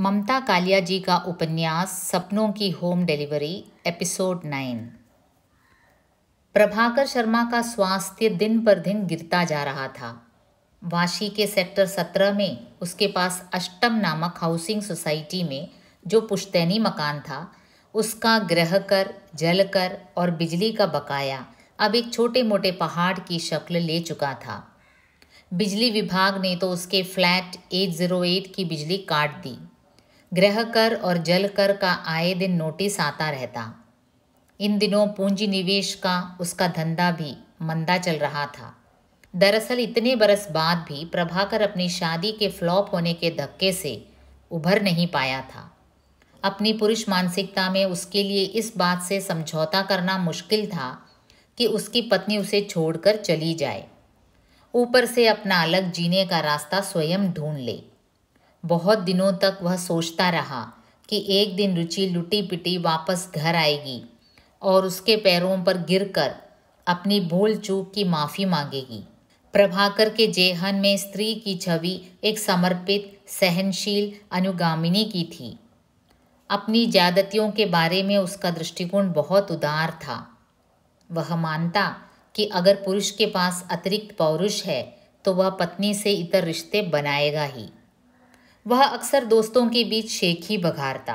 ममता कालिया जी का उपन्यास सपनों की home delivery episode nine Prabhakar Sharma का स्वास्थ्य दिन पर दिन गिरता जा रहा था वाशी के सेक्टर सत्रह में उसके पास अष्टम नामक हाउसिंग सोसाइटी में जो पुश्तैनी मकान था उसका ग्रह कर जल कर और बिजली का बकाया अब एक छोटे मोटे पहाड़ की शक्ल ले चुका था बिजली विभाग ने तो उसके फ्लैट 808 की बिजली काट दी ग्रह कर और जल कर का आए दिन नोटिस आता रहता इन दिनों पूंजी निवेश का उसका धंधा भी मंदा चल रहा था दरअसल इतने बरस बाद भी प्रभाकर अपनी शादी के फ्लॉप होने के धक्के से उभर नहीं पाया था अपनी पुरुष मानसिकता में उसके लिए इस बात से समझौता करना मुश्किल था कि उसकी पत्नी उसे छोड़कर चली जाए ऊपर से अपना अलग जीने का रास्ता स्वयं ढूंढ ले बहुत दिनों तक वह सोचता रहा कि एक दिन रुचि लुटी पिटी वापस घर आएगी और उसके पैरों पर गिरकर अपनी भूल चूक की माफ़ी मांगेगी प्रभाकर के जेहन में स्त्री की छवि एक समर्पित सहनशील अनुगामिनी की थी अपनी ज्यादतियों के बारे में उसका दृष्टिकोण बहुत उदार था वह मानता कि अगर पुरुष के पास अतिरिक्त पौरुष है तो वह पत्नी से इतर रिश्ते बनाएगा ही वह अक्सर दोस्तों के बीच शेख ही बघारता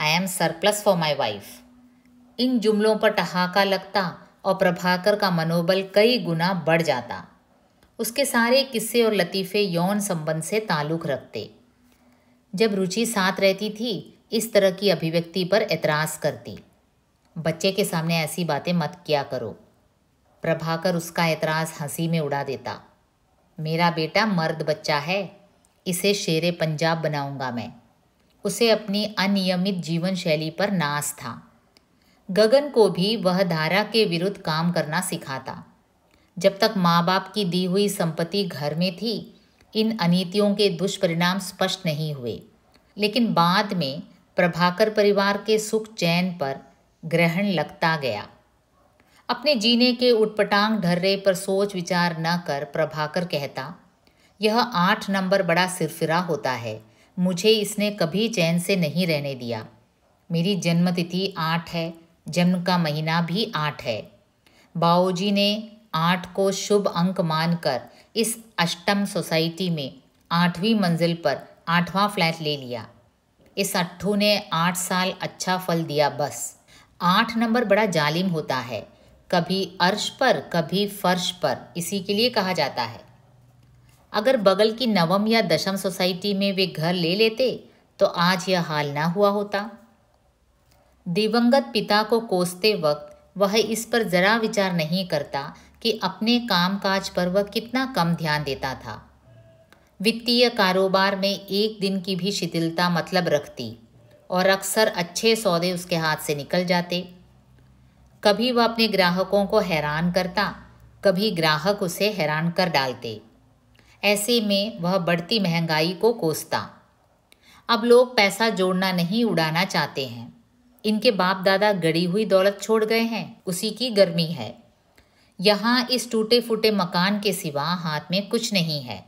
I am surplus for my wife इन जुमलों पर ठहाका लगता और प्रभाकर का मनोबल कई गुना बढ़ जाता उसके सारे किस्से और लतीफ़े यौन संबंध से ताल्लुक़ रखते जब रुचि साथ रहती थी इस तरह की अभिव्यक्ति पर एतराज़ करती बच्चे के सामने ऐसी बातें मत किया करो प्रभाकर उसका एतराज़ हंसी में उड़ा देता मेरा बेटा मर्द बच्चा है इसे शेर पंजाब बनाऊंगा मैं उसे अपनी अनियमित जीवन शैली पर नाश था गगन को भी वह धारा के विरुद्ध काम करना सिखाता जब तक माँ बाप की दी हुई संपत्ति घर में थी इन अनीतियों के दुष्परिणाम स्पष्ट नहीं हुए लेकिन बाद में प्रभाकर परिवार के सुख चैन पर ग्रहण लगता गया अपने जीने के उटपटांग ढर्रे पर सोच विचार न कर प्रभाकर कहता यह आठ नंबर बड़ा सिरफिरा होता है मुझे इसने कभी चैन से नहीं रहने दिया मेरी जन्मतिथि आठ है जन्म का महीना भी आठ है बाऊजी ने आठ को शुभ अंक मानकर इस अष्टम सोसाइटी में आठवीं मंजिल पर आठवां फ्लैट ले लिया इस अट्ठू ने आठ साल अच्छा फल दिया बस आठ नंबर बड़ा जालिम होता है कभी अर्श पर कभी फर्श पर इसी के लिए कहा जाता है अगर बगल की नवम या दशम सोसाइटी में वे घर ले लेते तो आज यह हाल ना हुआ होता दिवंगत पिता को कोसते वक्त वह इस पर ज़रा विचार नहीं करता कि अपने कामकाज पर वह कितना कम ध्यान देता था वित्तीय कारोबार में एक दिन की भी शिथिलता मतलब रखती और अक्सर अच्छे सौदे उसके हाथ से निकल जाते कभी वह अपने ग्राहकों को हैरान करता कभी ग्राहक उसे हैरान कर डालते ऐसे में वह बढ़ती महंगाई को कोसता अब लोग पैसा जोड़ना नहीं उड़ाना चाहते हैं इनके बाप दादा गड़ी हुई दौलत छोड़ गए हैं उसी की गर्मी है यहाँ इस टूटे फूटे मकान के सिवा हाथ में कुछ नहीं है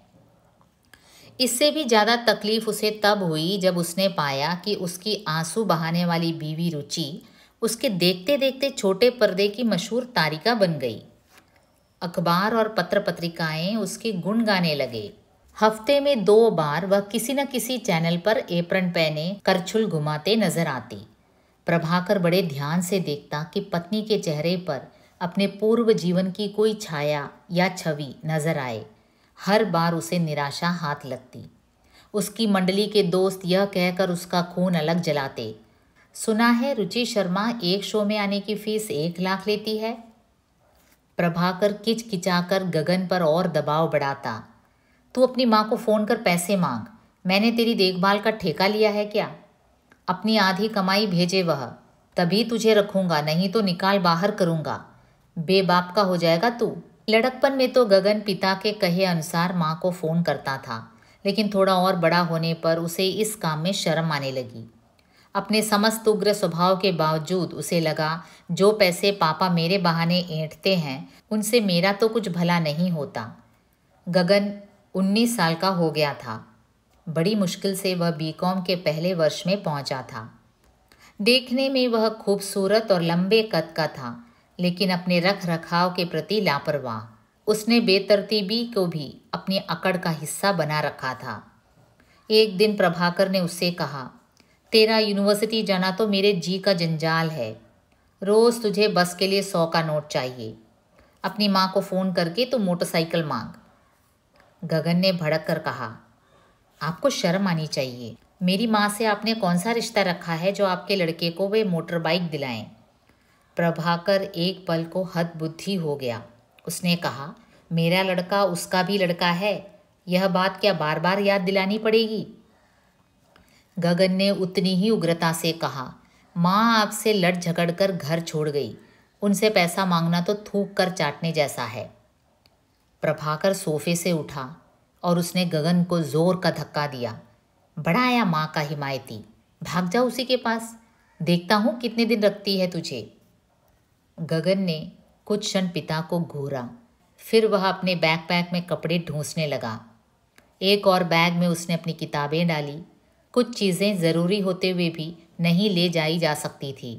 इससे भी ज़्यादा तकलीफ उसे तब हुई जब उसने पाया कि उसकी आंसू बहाने वाली बीवी रुचि उसके देखते देखते छोटे पर्दे की मशहूर तारिका बन गई अखबार और पत्र पत्रिकाएं उसके गुण गाने लगे हफ्ते में दो बार वह किसी न किसी चैनल पर एप्रन पहने करछुल घुमाते नजर आती प्रभाकर बड़े ध्यान से देखता कि पत्नी के चेहरे पर अपने पूर्व जीवन की कोई छाया या छवि नजर आए हर बार उसे निराशा हाथ लगती उसकी मंडली के दोस्त यह कहकर उसका खून अलग जलाते सुना है रुचि शर्मा एक शो में आने की फीस एक लाख लेती है प्रभाकर किचकिचाकर गगन पर और दबाव बढ़ाता तू अपनी माँ को फ़ोन कर पैसे मांग मैंने तेरी देखभाल का ठेका लिया है क्या अपनी आधी कमाई भेजे वह तभी तुझे रखूँगा नहीं तो निकाल बाहर करूँगा बेबाप का हो जाएगा तू लड़कपन में तो गगन पिता के कहे अनुसार माँ को फ़ोन करता था लेकिन थोड़ा और बड़ा होने पर उसे इस काम में शर्म आने लगी अपने समस्त उग्र स्वभाव के बावजूद उसे लगा जो पैसे पापा मेरे बहाने ऐंठते हैं उनसे मेरा तो कुछ भला नहीं होता गगन उन्नीस साल का हो गया था बड़ी मुश्किल से वह बीकॉम के पहले वर्ष में पहुंचा था देखने में वह खूबसूरत और लंबे कद का था लेकिन अपने रख रखाव के प्रति लापरवाह उसने बेतरतीबी को भी अपनी अकड़ का हिस्सा बना रखा था एक दिन प्रभाकर ने उससे कहा तेरा यूनिवर्सिटी जाना तो मेरे जी का जंजाल है रोज़ तुझे बस के लिए सौ का नोट चाहिए अपनी माँ को फ़ोन करके तो मोटरसाइकिल मांग गगन ने भड़क कर कहा आपको शर्म आनी चाहिए मेरी माँ से आपने कौन सा रिश्ता रखा है जो आपके लड़के को वे मोटर बाइक दिलाएं प्रभाकर एक पल को हद बुद्धि हो गया उसने कहा मेरा लड़का उसका भी लड़का है यह बात क्या बार बार याद दिलानी पड़ेगी गगन ने उतनी ही उग्रता से कहा माँ आपसे लड़ झगड़ कर घर छोड़ गई उनसे पैसा मांगना तो थूक कर चाटने जैसा है प्रभाकर सोफे से उठा और उसने गगन को जोर का धक्का दिया बड़ा आया माँ का हिमायती भाग जाओ उसी के पास देखता हूँ कितने दिन रखती है तुझे गगन ने कुछ क्षण पिता को घूरा फिर वह अपने बैकपैक में कपड़े ढूंसने लगा एक और बैग में उसने अपनी किताबें डाली कुछ चीज़ें ज़रूरी होते हुए भी नहीं ले जाई जा सकती थी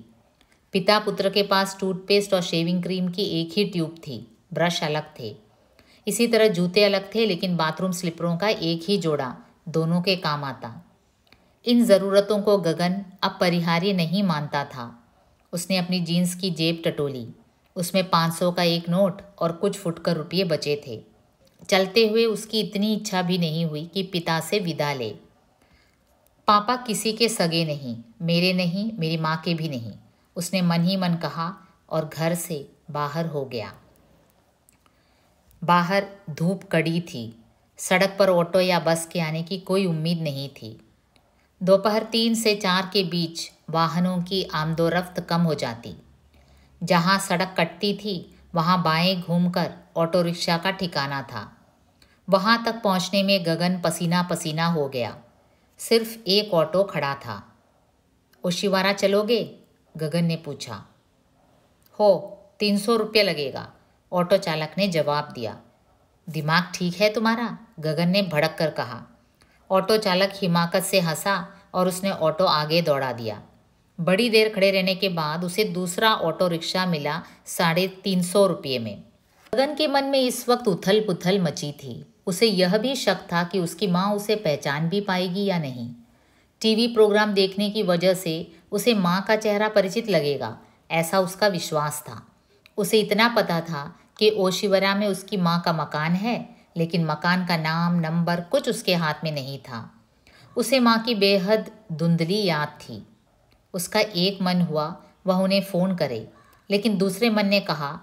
पिता पुत्र के पास टूथपेस्ट और शेविंग क्रीम की एक ही ट्यूब थी ब्रश अलग थे इसी तरह जूते अलग थे लेकिन बाथरूम स्लिपरों का एक ही जोड़ा दोनों के काम आता इन ज़रूरतों को गगन अपरिहार्य नहीं मानता था उसने अपनी जीन्स की जेब टटोली उसमें 500 का एक नोट और कुछ फुटकर रुपये बचे थे चलते हुए उसकी इतनी इच्छा भी नहीं हुई कि पिता से विदा ले पापा किसी के सगे नहीं मेरे नहीं मेरी माँ के भी नहीं उसने मन ही मन कहा और घर से बाहर हो गया बाहर धूप कड़ी थी सड़क पर ऑटो या बस के आने की कोई उम्मीद नहीं थी दोपहर तीन से चार के बीच वाहनों की आमदोरफ्त कम हो जाती जहाँ सड़क कटती थी वहाँ बाएं घूमकर ऑटो रिक्शा का ठिकाना था वहाँ तक पहुँचने में गगन पसीना पसीना हो गया सिर्फ एक ऑटो खड़ा था ओशिवारा चलोगे गगन ने पूछा हो तीन सौ रुपये लगेगा ऑटो चालक ने जवाब दिया दिमाग ठीक है तुम्हारा गगन ने भड़क कर कहा ऑटो चालक हिमाकत से हंसा और उसने ऑटो आगे दौड़ा दिया बड़ी देर खड़े रहने के बाद उसे दूसरा ऑटो रिक्शा मिला साढ़े तीन सौ रुपये में गगन के मन में इस वक्त उथल पुथल मची थी उसे यह भी शक था कि उसकी माँ उसे पहचान भी पाएगी या नहीं टीवी प्रोग्राम देखने की वजह से उसे माँ का चेहरा परिचित लगेगा ऐसा उसका विश्वास था उसे इतना पता था कि ओशिवरा में उसकी माँ का मकान है लेकिन मकान का नाम नंबर कुछ उसके हाथ में नहीं था उसे माँ की बेहद धुंधली याद थी उसका एक मन हुआ वह उन्हें फ़ोन करे लेकिन दूसरे मन ने कहा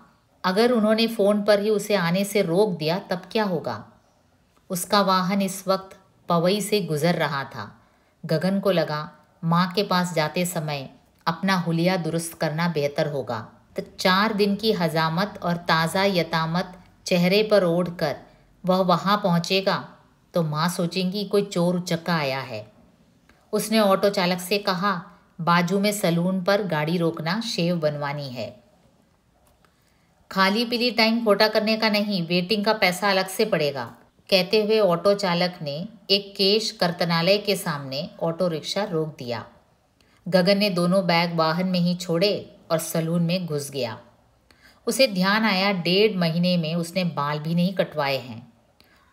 अगर उन्होंने फ़ोन पर ही उसे आने से रोक दिया तब क्या होगा उसका वाहन इस वक्त पवई से गुजर रहा था गगन को लगा माँ के पास जाते समय अपना हुलिया दुरुस्त करना बेहतर होगा तो चार दिन की हजामत और ताज़ा यतामत चेहरे पर ओढ़ कर वह वहाँ पहुँचेगा तो माँ सोचेंगी कोई चोर उचक्का आया है उसने ऑटो चालक से कहा बाजू में सलून पर गाड़ी रोकना शेव बनवानी है खाली पीली टाइम खोटा करने का नहीं वेटिंग का पैसा अलग से पड़ेगा कहते हुए ऑटो चालक ने एक केश कर्तनालय के सामने ऑटो रिक्शा रोक दिया गगन ने दोनों बैग वाहन में ही छोड़े और सलून में घुस गया उसे ध्यान आया डेढ़ महीने में उसने बाल भी नहीं कटवाए हैं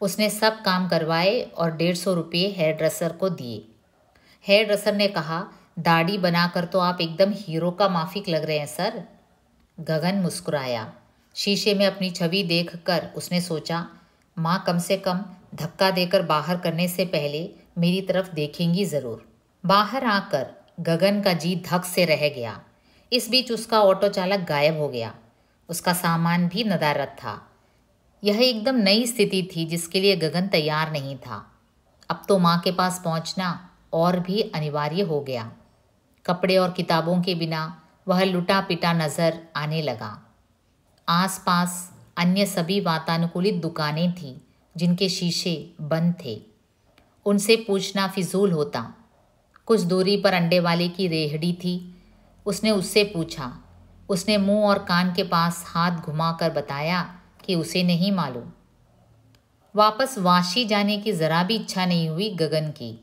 उसने सब काम करवाए और डेढ़ सौ रुपये हेयर ड्रेसर को दिए हेयर ड्रेसर ने कहा दाढ़ी बनाकर तो आप एकदम हीरो का माफिक लग रहे हैं सर गगन मुस्कुराया शीशे में अपनी छवि देखकर उसने सोचा माँ कम से कम धक्का देकर बाहर करने से पहले मेरी तरफ देखेंगी ज़रूर बाहर आकर गगन का जी धक से रह गया इस बीच उसका ऑटो चालक गायब हो गया उसका सामान भी नदारत था यह एकदम नई स्थिति थी जिसके लिए गगन तैयार नहीं था अब तो माँ के पास पहुँचना और भी अनिवार्य हो गया कपड़े और किताबों के बिना वह लुटा पिटा नज़र आने लगा आसपास अन्य सभी वातानुकूलित दुकानें थीं जिनके शीशे बंद थे उनसे पूछना फिजूल होता कुछ दूरी पर अंडे वाले की रेहड़ी थी उसने उससे पूछा उसने मुंह और कान के पास हाथ घुमाकर बताया कि उसे नहीं मालूम वापस वाशी जाने की ज़रा भी इच्छा नहीं हुई गगन की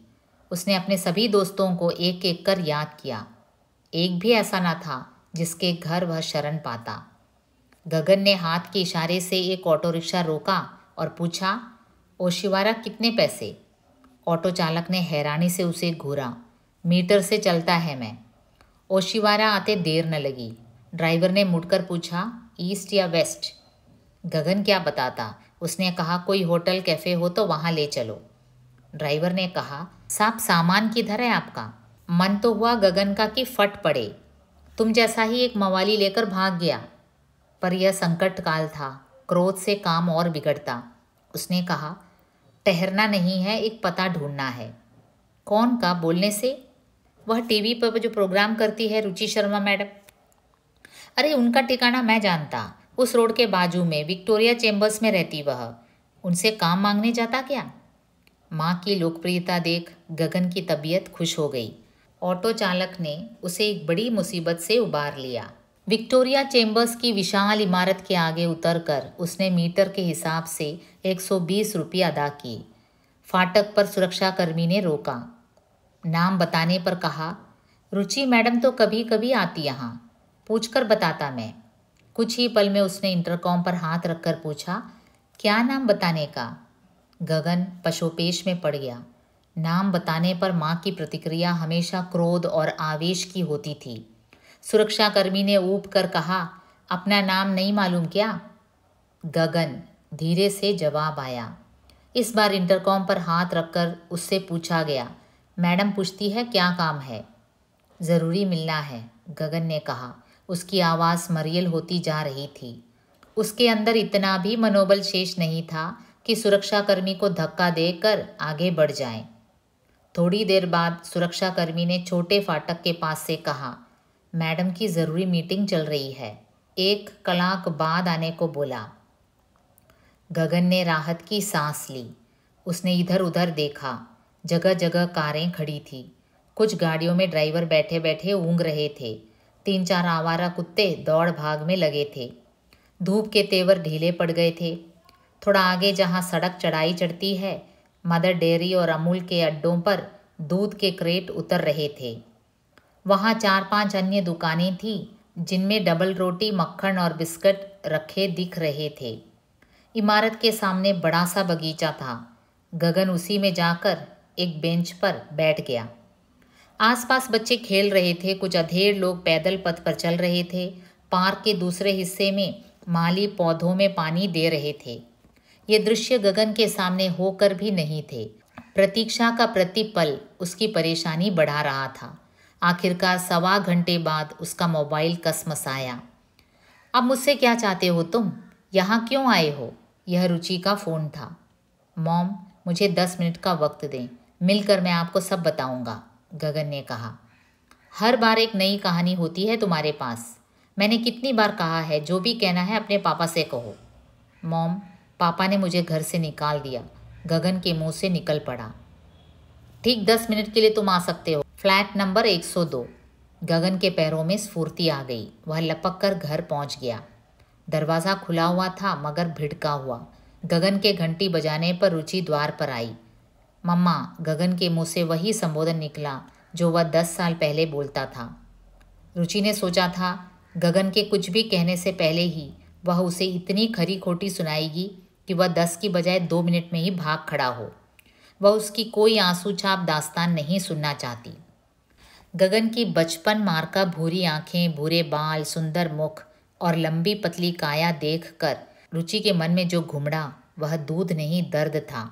उसने अपने सभी दोस्तों को एक एक कर याद किया एक भी ऐसा ना था जिसके घर वह शरण पाता गगन ने हाथ के इशारे से एक ऑटो रिक्शा रोका और पूछा ओशिवारा कितने पैसे ऑटो चालक ने हैरानी से उसे घूरा मीटर से चलता है मैं ओशिवारा आते देर न लगी ड्राइवर ने मुड़कर पूछा ईस्ट या वेस्ट गगन क्या बताता उसने कहा कोई होटल कैफ़े हो तो वहाँ ले चलो ड्राइवर ने कहा साहब सामान किधर है आपका मन तो हुआ गगन का कि फट पड़े तुम जैसा ही एक मवाली लेकर भाग गया पर यह संकट काल था क्रोध से काम और बिगड़ता उसने कहा ठहरना नहीं है एक पता ढूंढना है कौन का बोलने से वह टीवी पर जो प्रोग्राम करती है रुचि शर्मा मैडम अरे उनका ठिकाना मैं जानता उस रोड के बाजू में विक्टोरिया चेम्बर्स में रहती वह उनसे काम मांगने जाता क्या माँ की लोकप्रियता देख गगन की तबीयत खुश हो गई ऑटो चालक ने उसे एक बड़ी मुसीबत से उबार लिया विक्टोरिया चेम्बर्स की विशाल इमारत के आगे उतरकर उसने मीटर के हिसाब से 120 रुपये अदा किए फाटक पर सुरक्षाकर्मी ने रोका नाम बताने पर कहा रुचि मैडम तो कभी कभी आती यहाँ पूछकर बताता मैं कुछ ही पल में उसने इंटरकॉम पर हाथ रखकर पूछा क्या नाम बताने का गगन पशोपेश में पड़ गया नाम बताने पर माँ की प्रतिक्रिया हमेशा क्रोध और आवेश की होती थी सुरक्षाकर्मी ने ऊब कर कहा अपना नाम नहीं मालूम क्या गगन धीरे से जवाब आया इस बार इंटरकॉम पर हाथ रखकर उससे पूछा गया मैडम पूछती है क्या काम है ज़रूरी मिलना है गगन ने कहा उसकी आवाज़ मरियल होती जा रही थी उसके अंदर इतना भी मनोबल शेष नहीं था कि सुरक्षाकर्मी को धक्का देकर आगे बढ़ जाए थोड़ी देर बाद सुरक्षाकर्मी ने छोटे फाटक के पास से कहा मैडम की ज़रूरी मीटिंग चल रही है एक कलाक बाद आने को बोला गगन ने राहत की सांस ली उसने इधर उधर देखा जगह जगह कारें खड़ी थी कुछ गाड़ियों में ड्राइवर बैठे बैठे ऊँग रहे थे तीन चार आवारा कुत्ते दौड़ भाग में लगे थे धूप के तेवर ढीले पड़ गए थे थोड़ा आगे जहाँ सड़क चढ़ाई चढ़ती है मदर डेयरी और अमूल के अड्डों पर दूध के क्रेट उतर रहे थे वहाँ चार पांच अन्य दुकानें थीं जिनमें डबल रोटी मक्खन और बिस्कट रखे दिख रहे थे इमारत के सामने बड़ा सा बगीचा था गगन उसी में जाकर एक बेंच पर बैठ गया आसपास बच्चे खेल रहे थे कुछ अधेड़ लोग पैदल पथ पर चल रहे थे पार्क के दूसरे हिस्से में माली पौधों में पानी दे रहे थे ये दृश्य गगन के सामने होकर भी नहीं थे प्रतीक्षा का प्रतिपल उसकी परेशानी बढ़ा रहा था आखिरकार सवा घंटे बाद उसका मोबाइल कसमस आया अब मुझसे क्या चाहते हो तुम यहाँ क्यों आए हो यह रुचि का फ़ोन था मॉम मुझे दस मिनट का वक्त दें मिलकर मैं आपको सब बताऊंगा गगन ने कहा हर बार एक नई कहानी होती है तुम्हारे पास मैंने कितनी बार कहा है जो भी कहना है अपने पापा से कहो मॉम पापा ने मुझे घर से निकाल दिया गगन के मुंह से निकल पड़ा ठीक दस मिनट के लिए तुम आ सकते हो फ्लैट नंबर 102 गगन के पैरों में स्फूर्ति आ गई वह लपक कर घर पहुंच गया दरवाज़ा खुला हुआ था मगर भिड़का हुआ गगन के घंटी बजाने पर रुचि द्वार पर आई मम्मा गगन के मुंह से वही संबोधन निकला जो वह दस साल पहले बोलता था रुचि ने सोचा था गगन के कुछ भी कहने से पहले ही वह उसे इतनी खरी खोटी सुनाएगी कि वह दस की बजाय दो मिनट में ही भाग खड़ा हो वह उसकी कोई आंसू छाप दास्तान नहीं सुनना चाहती गगन की बचपन मार का भूरी आंखें भूरे बाल सुंदर मुख और लंबी पतली काया देखकर रुचि के मन में जो घुमड़ा वह दूध नहीं दर्द था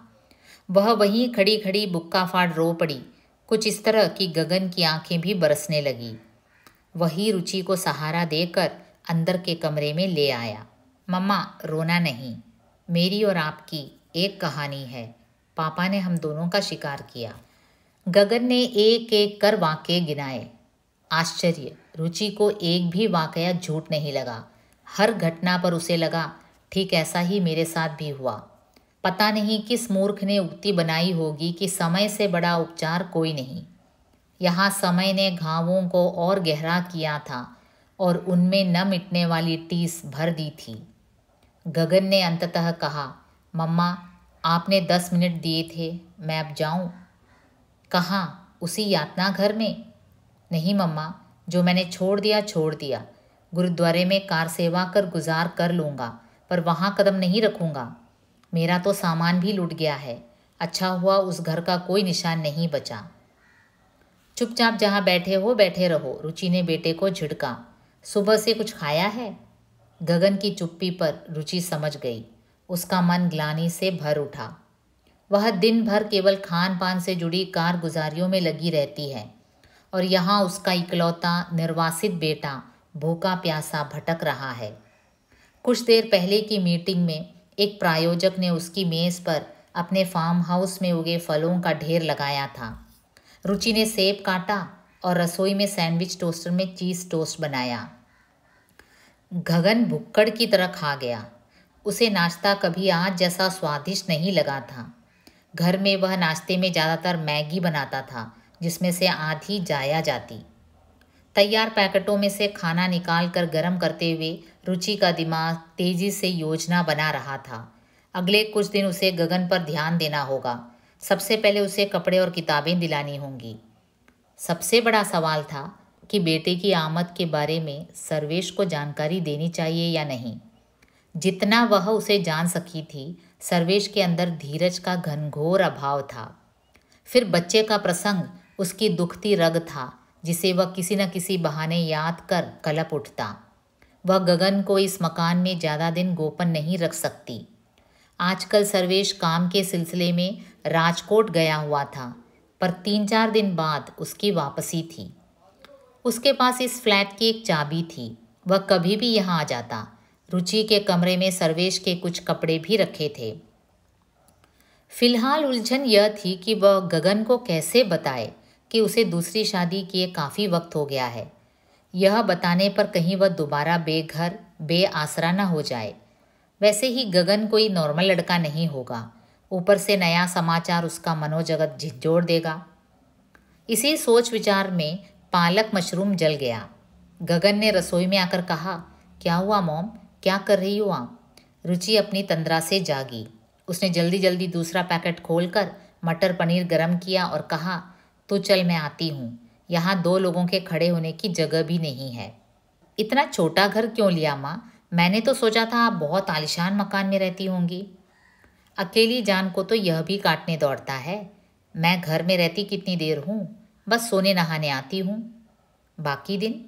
वह वहीं खड़ी खड़ी बुक्का फाड़ रो पड़ी कुछ इस तरह की गगन की आंखें भी बरसने लगी वही रुचि को सहारा देकर अंदर के कमरे में ले आया मम्मा रोना नहीं मेरी और आपकी एक कहानी है पापा ने हम दोनों का शिकार किया गगन ने एक एक कर वाक्य गिनाए आश्चर्य रुचि को एक भी वाकया झूठ नहीं लगा हर घटना पर उसे लगा ठीक ऐसा ही मेरे साथ भी हुआ पता नहीं किस मूर्ख ने उक्ति बनाई होगी कि समय से बड़ा उपचार कोई नहीं यहाँ समय ने घावों को और गहरा किया था और उनमें न मिटने वाली टीस भर दी थी गगन ने अंततः कहा मम्मा आपने दस मिनट दिए थे मैं अब जाऊँ कहाँ उसी यातना घर में नहीं मम्मा जो मैंने छोड़ दिया छोड़ दिया गुरुद्वारे में कार सेवा कर गुजार कर लूँगा पर वहाँ कदम नहीं रखूँगा मेरा तो सामान भी लूट गया है अच्छा हुआ उस घर का कोई निशान नहीं बचा चुपचाप जहाँ बैठे हो बैठे रहो रुचि ने बेटे को झिड़का सुबह से कुछ खाया है गगन की चुप्पी पर रुचि समझ गई उसका मन ग्लानी से भर उठा वह दिन भर केवल खान पान से जुड़ी कारगुजारियों में लगी रहती है और यहाँ उसका इकलौता निर्वासित बेटा भूखा प्यासा भटक रहा है कुछ देर पहले की मीटिंग में एक प्रायोजक ने उसकी मेज़ पर अपने फार्म हाउस में उगे फलों का ढेर लगाया था रुचि ने सेब काटा और रसोई में सैंडविच टोस्टर में चीज़ टोस्ट बनाया घगन भुक्कड़ की तरह खा गया उसे नाश्ता कभी आज जैसा स्वादिष्ट नहीं लगा था घर में वह नाश्ते में ज़्यादातर मैगी बनाता था जिसमें से आधी जाया जाती तैयार पैकेटों में से खाना निकाल कर गर्म करते हुए रुचि का दिमाग तेज़ी से योजना बना रहा था अगले कुछ दिन उसे गगन पर ध्यान देना होगा सबसे पहले उसे कपड़े और किताबें दिलानी होंगी सबसे बड़ा सवाल था कि बेटे की आमद के बारे में सर्वेश को जानकारी देनी चाहिए या नहीं जितना वह उसे जान सकी थी सर्वेश के अंदर धीरज का घनघोर अभाव था फिर बच्चे का प्रसंग उसकी दुखती रग था जिसे वह किसी न किसी बहाने याद कर कलप उठता वह गगन को इस मकान में ज़्यादा दिन गोपन नहीं रख सकती आजकल सर्वेश काम के सिलसिले में राजकोट गया हुआ था पर तीन चार दिन बाद उसकी वापसी थी उसके पास इस फ्लैट की एक चाबी थी वह कभी भी यहाँ आ जाता रुचि के कमरे में सर्वेश के कुछ कपड़े भी रखे थे फिलहाल उलझन यह थी कि वह गगन को कैसे बताए कि उसे दूसरी शादी किए काफ़ी वक्त हो गया है यह बताने पर कहीं वह दोबारा बेघर बेआसरा न हो जाए वैसे ही गगन कोई नॉर्मल लड़का नहीं होगा ऊपर से नया समाचार उसका मनोजगत झिझोड़ देगा इसी सोच विचार में पालक मशरूम जल गया गगन ने रसोई में आकर कहा क्या हुआ मोम क्या कर रही हो आप रुचि अपनी तंद्रा से जागी उसने जल्दी जल्दी दूसरा पैकेट खोलकर मटर पनीर गरम किया और कहा तो चल मैं आती हूँ यहाँ दो लोगों के खड़े होने की जगह भी नहीं है इतना छोटा घर क्यों लिया माँ मैंने तो सोचा था आप बहुत आलिशान मकान में रहती होंगी अकेली जान को तो यह भी काटने दौड़ता है मैं घर में रहती कितनी देर हूँ बस सोने नहाने आती हूँ बाकी दिन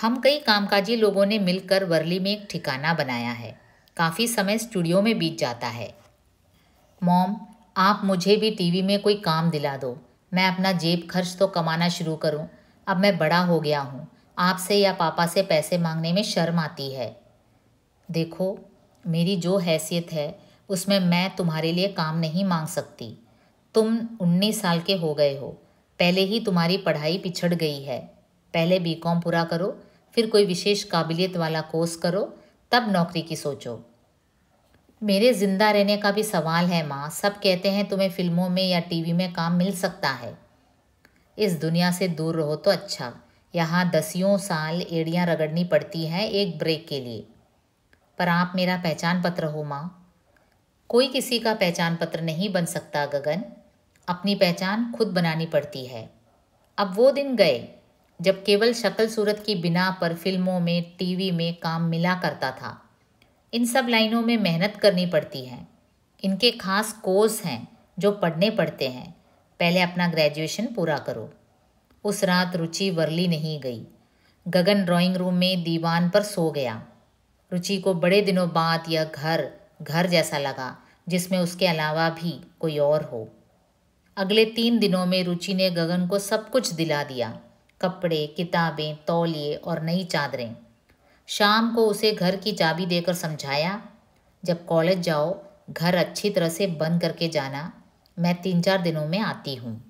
हम कई कामकाजी लोगों ने मिलकर वर्ली में एक ठिकाना बनाया है काफ़ी समय स्टूडियो में बीत जाता है मॉम आप मुझे भी टीवी में कोई काम दिला दो मैं अपना जेब खर्च तो कमाना शुरू करूं। अब मैं बड़ा हो गया हूं। आपसे या पापा से पैसे मांगने में शर्म आती है देखो मेरी जो हैसियत है उसमें मैं तुम्हारे लिए काम नहीं मांग सकती तुम उन्नीस साल के हो गए हो पहले ही तुम्हारी पढ़ाई पिछड़ गई है पहले बीकॉम पूरा करो फिर कोई विशेष काबिलियत वाला कोर्स करो तब नौकरी की सोचो मेरे ज़िंदा रहने का भी सवाल है माँ सब कहते हैं तुम्हें फिल्मों में या टीवी में काम मिल सकता है इस दुनिया से दूर रहो तो अच्छा यहाँ दसियों साल एड़ियाँ रगड़नी पड़ती हैं एक ब्रेक के लिए पर आप मेरा पहचान पत्र हो माँ कोई किसी का पहचान पत्र नहीं बन सकता गगन अपनी पहचान खुद बनानी पड़ती है अब वो दिन गए जब केवल शक्ल सूरत की बिना पर फिल्मों में टीवी में काम मिला करता था इन सब लाइनों में मेहनत करनी पड़ती है इनके खास कोर्स हैं जो पढ़ने पड़ते हैं पहले अपना ग्रेजुएशन पूरा करो उस रात रुचि वर्ली नहीं गई गगन ड्राइंग रूम में दीवान पर सो गया रुचि को बड़े दिनों बाद यह घर घर जैसा लगा जिसमें उसके अलावा भी कोई और हो अगले तीन दिनों में रुचि ने गगन को सब कुछ दिला दिया कपड़े किताबें तौलिए और नई चादरें शाम को उसे घर की चाबी देकर समझाया जब कॉलेज जाओ घर अच्छी तरह से बंद करके जाना मैं तीन चार दिनों में आती हूँ